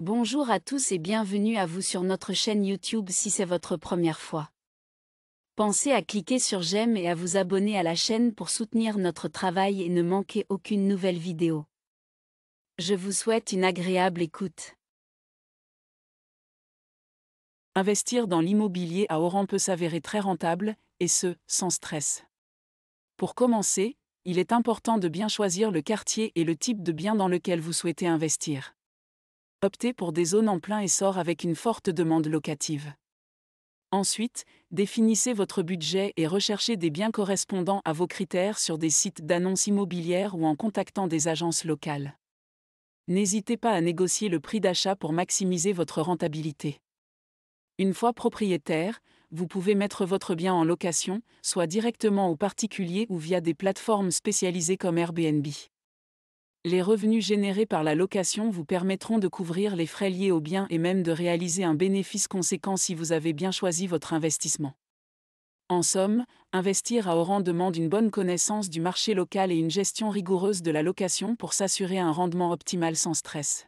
Bonjour à tous et bienvenue à vous sur notre chaîne YouTube si c'est votre première fois. Pensez à cliquer sur j'aime et à vous abonner à la chaîne pour soutenir notre travail et ne manquer aucune nouvelle vidéo. Je vous souhaite une agréable écoute. Investir dans l'immobilier à Oran peut s'avérer très rentable, et ce, sans stress. Pour commencer, il est important de bien choisir le quartier et le type de bien dans lequel vous souhaitez investir optez pour des zones en plein essor avec une forte demande locative. Ensuite, définissez votre budget et recherchez des biens correspondants à vos critères sur des sites d'annonces immobilières ou en contactant des agences locales. N'hésitez pas à négocier le prix d'achat pour maximiser votre rentabilité. Une fois propriétaire, vous pouvez mettre votre bien en location, soit directement aux particuliers ou via des plateformes spécialisées comme Airbnb. Les revenus générés par la location vous permettront de couvrir les frais liés au bien et même de réaliser un bénéfice conséquent si vous avez bien choisi votre investissement. En somme, investir à Oran demande une bonne connaissance du marché local et une gestion rigoureuse de la location pour s'assurer un rendement optimal sans stress.